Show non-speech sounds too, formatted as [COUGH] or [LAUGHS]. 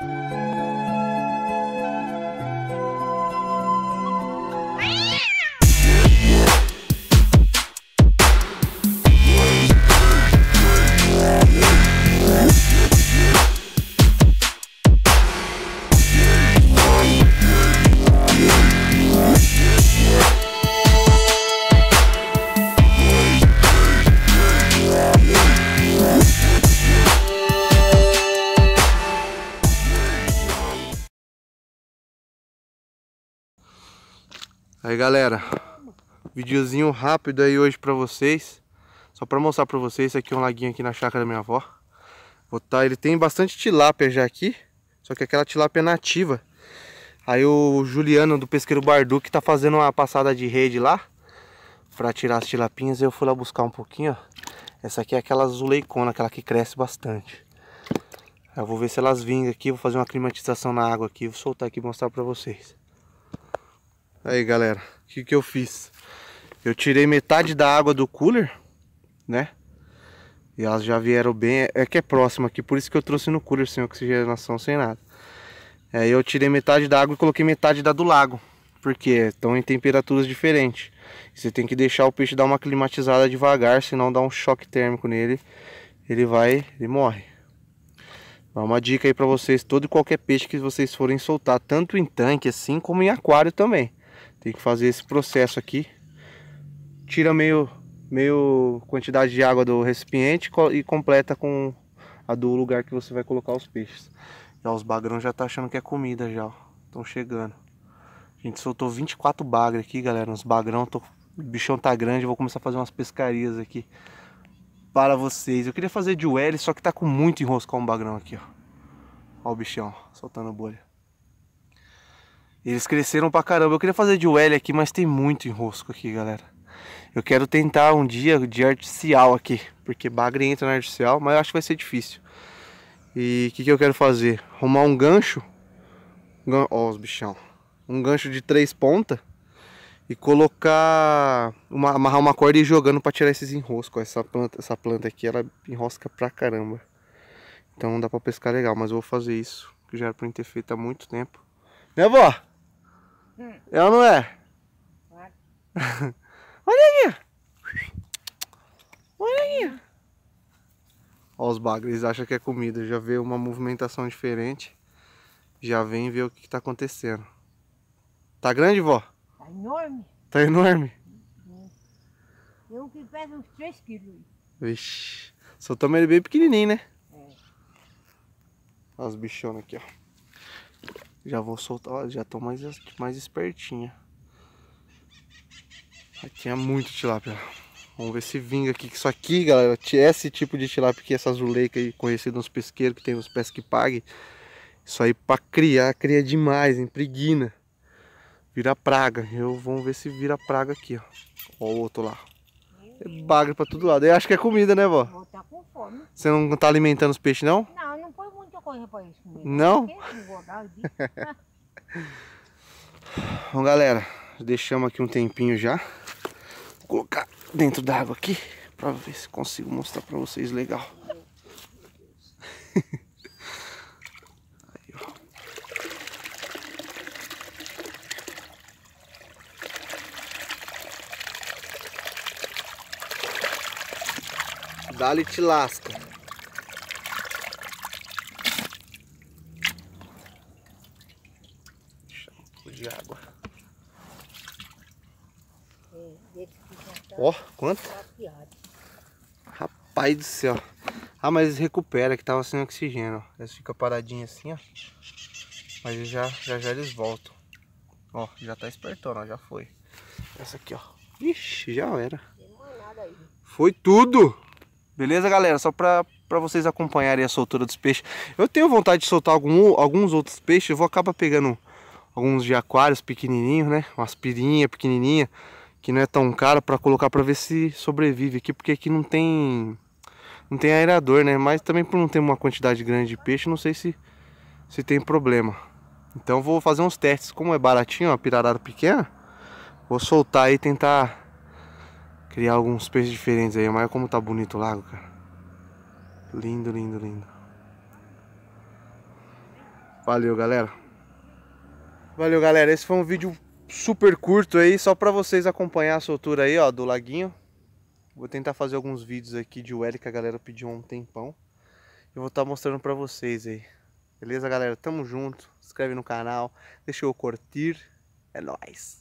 Thank you. Aí galera, videozinho rápido aí hoje pra vocês Só pra mostrar pra vocês, esse aqui é um laguinho aqui na chácara da minha avó Vou tá, Ele tem bastante tilápia já aqui Só que aquela tilápia é nativa Aí o Juliano do Pesqueiro Bardu que tá fazendo uma passada de rede lá Pra tirar as tilapinhas eu fui lá buscar um pouquinho, ó Essa aqui é aquela azuleicona, aquela que cresce bastante eu vou ver se elas vingam aqui, vou fazer uma climatização na água aqui, vou soltar aqui e mostrar pra vocês. Aí galera, o que, que eu fiz? Eu tirei metade da água do cooler, né? E elas já vieram bem, é que é próximo aqui, por isso que eu trouxe no cooler sem oxigenação, sem nada. Aí eu tirei metade da água e coloquei metade da do lago, porque estão em temperaturas diferentes. Você tem que deixar o peixe dar uma climatizada devagar, senão dá um choque térmico nele, ele vai, ele morre. É uma dica aí para vocês, todo e qualquer peixe que vocês forem soltar, tanto em tanque assim como em aquário também. Tem que fazer esse processo aqui. Tira meio, meio quantidade de água do recipiente e completa com a do lugar que você vai colocar os peixes. Já os bagrão já tá achando que é comida já, Estão chegando. A gente soltou 24 bagre aqui, galera. Os bagrão, tô... o bichão tá grande, vou começar a fazer umas pescarias aqui para vocês. Eu queria fazer de Welly, só que tá com muito enroscar um bagrão aqui, ó. Ó o bichão, soltando bolha. Eles cresceram pra caramba. Eu queria fazer de Welly aqui, mas tem muito enrosco aqui, galera. Eu quero tentar um dia de artificial aqui, porque bagre entra na artificial, mas eu acho que vai ser difícil. E o que, que eu quero fazer? Arrumar um gancho. Ó, os bichão. Um gancho de três pontas. E colocar. Uma, amarrar uma corda e ir jogando pra tirar esses enroscos. Essa planta, essa planta aqui, ela enrosca pra caramba. Então dá pra pescar legal, mas eu vou fazer isso. Que já era pra mim ter feito há muito tempo. Né, vó? É ou não é? Claro. [LAUGHS] Olha aqui. Olha aqui. Olha os bagres acham que é comida. Já vê uma movimentação diferente. Já vem ver o que, está tá acontecendo. Tá grande, vó? Tá enorme. Tá enorme? Uhum. Eu que peso uns 3 quilos. Vixe. Soltamos ele bem pequenininho, né? É. Olha as bichonas aqui, ó. Já vou soltar, ó, já tô mais, mais espertinha. Aqui é muito tilápia. Vamos ver se vinga aqui. Isso aqui, galera, esse tipo de tilápia aqui, essa azuleica aí, conhecida nos pesqueiros, que tem os pés que pague. Isso aí pra criar, cria demais, hein? Preguina. Vira praga. Eu, vamos ver se vira praga aqui, ó. Ó o outro lá. É bagre pra todo lado. Eu acho que é comida, né, vó? Vou tá com fome. Você não tá alimentando os peixes, não? Não nunca corri para isso comigo. Não? É [LAUGHS] Bom, galera, deixamos aqui um tempinho já. Vou colocar dentro da água aqui para ver se consigo mostrar para vocês legal. [LAUGHS] Aí, Dali te lasca. pouco de água. Ó, quanto? Rapaz do céu. Ah, mas recupera que tava sem oxigênio. Ó. Eles ficam paradinhos assim, ó. Mas já, já já eles voltam. Ó, já tá espertando, ó, já foi. Essa aqui, ó. Ixi, já era. Foi tudo! Beleza, galera? Só pra, pra vocês acompanharem a soltura dos peixes. Eu tenho vontade de soltar algum, alguns outros peixes, eu vou acabar pegando alguns de aquários pequenininhos, né? Uma aspirinha pequenininha, que não é tão cara para colocar para ver se sobrevive aqui, porque aqui não tem não tem aerador, né? Mas também por não ter uma quantidade grande de peixe, não sei se se tem problema. Então vou fazer uns testes, como é baratinho, uma pirarada pequena, vou soltar aí e tentar criar alguns peixes diferentes aí, mas como tá bonito o lago, cara. Lindo, lindo, lindo. Valeu, galera. Valeu, galera. Esse foi um vídeo super curto aí, só para vocês acompanhar a soltura aí, ó, do laguinho. Vou tentar fazer alguns vídeos aqui de Welly que a galera pediu há um tempão. Eu vou estar tá mostrando para vocês aí. Beleza, galera? Tamo junto. Se inscreve no canal. Deixa eu curtir. É nóis.